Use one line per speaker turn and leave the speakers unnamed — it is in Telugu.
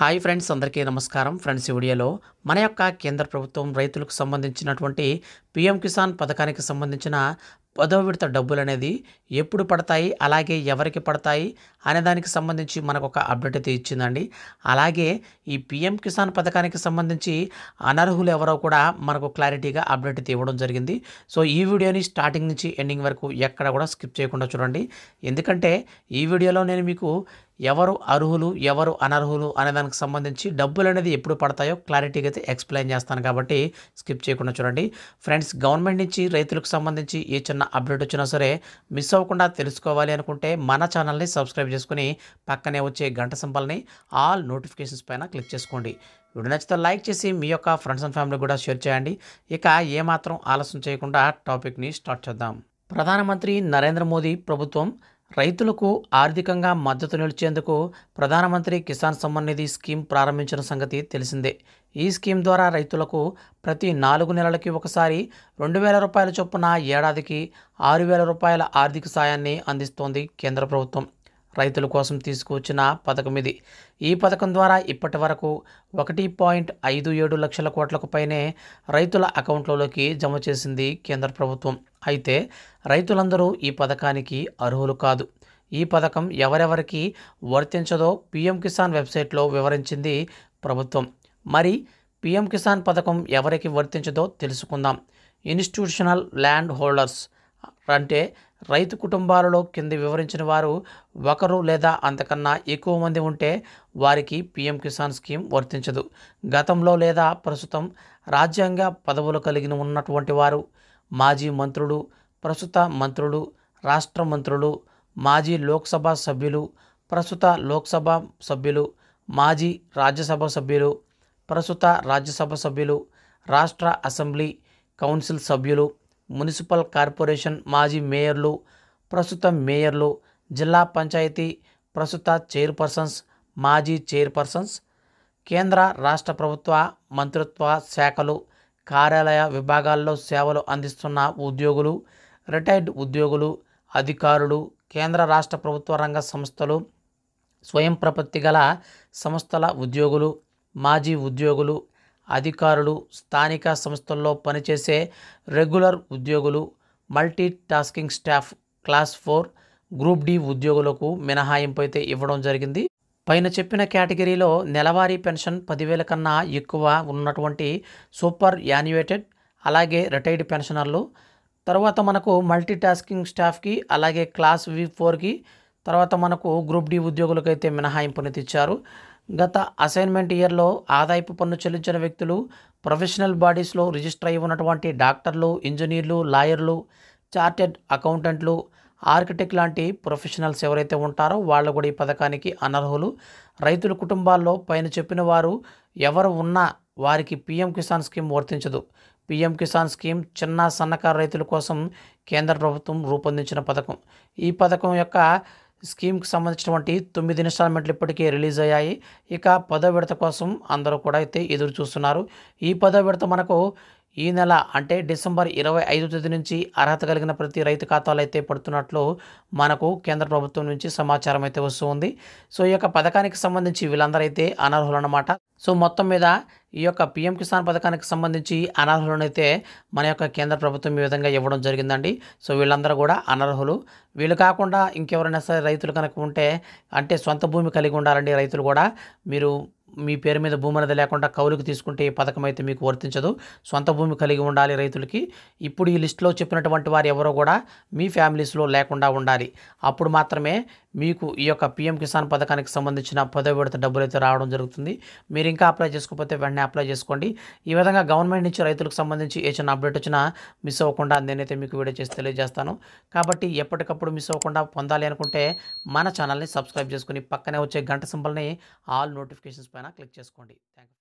హాయ్ ఫ్రెండ్స్ అందరికీ నమస్కారం ఫ్రెండ్స్ ఈ వీడియోలో మన యొక్క కేంద్ర ప్రభుత్వం రైతులకు సంబంధించినటువంటి పిఎం కిసాన్ పథకానికి సంబంధించిన పదో విడత డబ్బులు అనేది ఎప్పుడు పడతాయి అలాగే ఎవరికి పడతాయి అనే దానికి సంబంధించి మనకు ఒక అప్డేట్ అయితే ఇచ్చిందండి అలాగే ఈ పిఎం కిసాన్ పథకానికి సంబంధించి అనర్హులు ఎవరో కూడా మనకు క్లారిటీగా అప్డేట్ అయితే ఇవ్వడం జరిగింది సో ఈ వీడియోని స్టార్టింగ్ నుంచి ఎండింగ్ వరకు ఎక్కడ కూడా స్కిప్ చేయకుండా చూడండి ఎందుకంటే ఈ వీడియోలో నేను మీకు ఎవరు అర్హులు ఎవరు అనర్హులు అనే దానికి సంబంధించి డబ్బులు అనేది ఎప్పుడు పడతాయో క్లారిటీగా అయితే ఎక్స్ప్లెయిన్ చేస్తాను కాబట్టి స్కిప్ చేయకుండా చూడండి ఫ్రెండ్స్ గవర్నమెంట్ నుంచి రైతులకు సంబంధించి ఏ చిన్న అప్డేట్ వచ్చినా సరే మిస్ అవ్వకుండా తెలుసుకోవాలి అనుకుంటే మన ఛానల్ని సబ్స్క్రైబ్ చేసుకుని పక్కనే వచ్చే గంట సంపల్ని ఆల్ నోటిఫికేషన్స్ పైన క్లిక్ చేసుకోండి వీడు నచ్చితే లైక్ చేసి మీ యొక్క ఫ్రెండ్స్ అండ్ ఫ్యామిలీ కూడా షేర్ చేయండి ఇక ఏమాత్రం ఆలస్యం చేయకుండా టాపిక్ని స్టార్ట్ చేద్దాం ప్రధానమంత్రి నరేంద్ర మోదీ ప్రభుత్వం రైతులకు ఆర్థికంగా మద్దతు నిలిచేందుకు ప్రధానమంత్రి కిసాన్ సమ్మాన్ నిధి స్కీమ్ ప్రారంభించిన సంగతి తెలిసిందే ఈ స్కీమ్ ద్వారా రైతులకు ప్రతి నాలుగు నెలలకి ఒకసారి రెండు వేల రూపాయల చొప్పున ఏడాదికి ఆరు వేల రూపాయల ఆర్థిక సాయాన్ని అందిస్తోంది కేంద్ర ప్రభుత్వం రైతుల కోసం తీసుకువచ్చిన పథకం ఇది ఈ పథకం ద్వారా ఇప్పటి వరకు ఒకటి పాయింట్ ఐదు ఏడు లక్షల కోట్లకు పైనే రైతుల అకౌంట్లలోకి జమ చేసింది కేంద్ర ప్రభుత్వం అయితే రైతులందరూ ఈ పథకానికి అర్హులు కాదు ఈ పథకం ఎవరెవరికి వర్తించదో పీఎం కిసాన్ వెబ్సైట్లో వివరించింది ప్రభుత్వం మరి పీఎం కిసాన్ పథకం ఎవరికి వర్తించదో తెలుసుకుందాం ఇన్స్టిట్యూషనల్ ల్యాండ్ హోల్డర్స్ అంటే రైతు కుటుంబాలలో కింది వివరించిన వారు ఒకరు లేదా అంతకన్నా ఎక్కువ మంది ఉంటే వారికి పీఎం కిసాన్ స్కీమ్ వర్తించదు గతంలో లేదా ప్రస్తుతం రాజ్యాంగ పదవులు కలిగిన ఉన్నటువంటి వారు మాజీ మంత్రులు ప్రస్తుత మంత్రులు రాష్ట్ర మంత్రులు మాజీ లోక్సభ సభ్యులు ప్రస్తుత లోక్సభ సభ్యులు మాజీ రాజ్యసభ సభ్యులు ప్రస్తుత రాజ్యసభ సభ్యులు రాష్ట్ర అసెంబ్లీ కౌన్సిల్ సభ్యులు మున్సిపల్ కార్పొరేషన్ మాజీ మేయర్లు ప్రస్తుత మేయర్లు జిల్లా పంచాయతీ ప్రస్తుత చైర్పర్సన్స్ మాజీ చైర్పర్సన్స్ కేంద్ర రాష్ట్ర ప్రభుత్వ మంత్రిత్వ శాఖలు కార్యాలయ విభాగాల్లో సేవలు అందిస్తున్న ఉద్యోగులు రిటైర్డ్ ఉద్యోగులు అధికారులు కేంద్ర రాష్ట్ర ప్రభుత్వ రంగ సంస్థలు స్వయం ప్రపత్తి గల సంస్థల ఉద్యోగులు మాజీ ఉద్యోగులు అధికారులు స్థానిక సంస్థల్లో పనిచేసే రెగ్యులర్ ఉద్యోగులు multi tasking staff class four group D ఉద్యోగులకు మినహాయింపు అయితే ఇవ్వడం జరిగింది పైన చెప్పిన కేటగిరీలో నెలవారీ పెన్షన్ పదివేల కన్నా ఎక్కువ ఉన్నటువంటి సూపర్ యాన్యుయేటెడ్ అలాగే రిటైర్డ్ పెన్షనర్లు తర్వాత మనకు మల్టీ టాస్కింగ్ స్టాఫ్కి అలాగే క్లాస్ వి ఫోర్కి తర్వాత మనకు గ్రూప్ డి ఉద్యోగులకైతే మినహాయింపుని తెచ్చారు గత అసైన్మెంట్ ఇయర్లో ఆదాయపు పన్ను చెల్లించిన వ్యక్తులు ప్రొఫెషనల్ బాడీస్లో రిజిస్టర్ అయి ఉన్నటువంటి డాక్టర్లు ఇంజనీర్లు లాయర్లు చార్టెడ్ అకౌంటెంట్లు ఆర్కిటెక్ట్ లాంటి ప్రొఫెషనల్స్ ఎవరైతే ఉంటారో వాళ్ళు కూడా ఈ పథకానికి అనర్హులు రైతుల కుటుంబాల్లో పైన చెప్పిన వారు ఎవరు ఉన్నా వారికి పీఎం కిసాన్ స్కీమ్ వర్తించదు పీఎం కిసాన్ స్కీమ్ చిన్న సన్నకారు రైతుల కోసం కేంద్ర ప్రభుత్వం రూపొందించిన పథకం ఈ పథకం యొక్క స్కీమ్కి సంబంధించినటువంటి తొమ్మిది ఇన్స్టాల్మెంట్లు ఇప్పటికే రిలీజ్ అయ్యాయి ఇక పదో విడత కోసం అందరూ కూడా అయితే ఎదురు చూస్తున్నారు ఈ పదో విడత మనకు ఈ నెల అంటే డిసెంబర్ ఇరవై ఐదు తేదీ నుంచి అర్హత కలిగిన ప్రతి రైతు ఖాతాలు అయితే పడుతున్నట్లు మనకు కేంద్ర ప్రభుత్వం నుంచి సమాచారం అయితే వస్తుంది సో ఈ యొక్క పథకానికి సంబంధించి వీళ్ళందరైతే అనర్హులు అనమాట సో మొత్తం మీద ఈ యొక్క పిఎం కిసాన్ పథకానికి సంబంధించి అనర్హులనైతే మన యొక్క కేంద్ర ప్రభుత్వం ఈ విధంగా ఇవ్వడం జరిగిందండి సో వీళ్ళందరూ కూడా అనర్హులు వీళ్ళు కాకుండా ఇంకెవరైనా సరే రైతులు కనుక ఉంటే అంటే సొంత భూమి కలిగి ఉండాలండి రైతులు కూడా మీరు మీ పేరు మీద భూమి అనేది లేకుండా కౌలుకు తీసుకుంటే ఈ పథకం అయితే మీకు వర్తించదు సొంత భూమి కలిగి ఉండాలి రైతులకి ఇప్పుడు ఈ లిస్టులో చెప్పినటువంటి వారు ఎవరో కూడా మీ ఫ్యామిలీస్లో లేకుండా ఉండాలి అప్పుడు మాత్రమే మీకు ఈ యొక్క పీఎం కిసాన్ పథకానికి సంబంధించిన పదవి విడత డబ్బులు అయితే రావడం జరుగుతుంది మీరు ఇంకా అప్లై చేసుకోకపోతే వెంటనే అప్లై చేసుకోండి ఈ విధంగా గవర్నమెంట్ నుంచి రైతులకు సంబంధించి ఏ చిన్న అప్డేట్ వచ్చినా మిస్ అవ్వకుండా నేనైతే మీకు వీడియో చేసి తెలియజేస్తాను కాబట్టి ఎప్పటికప్పుడు మిస్ అవ్వకుండా పొందాలి అనుకుంటే మన ఛానల్ని సబ్స్క్రైబ్ చేసుకుని పక్కనే వచ్చే గంట సింబల్ని ఆల్ నోటిఫికేషన్స్ పైన క్లిక్ చేసుకోండి థ్యాంక్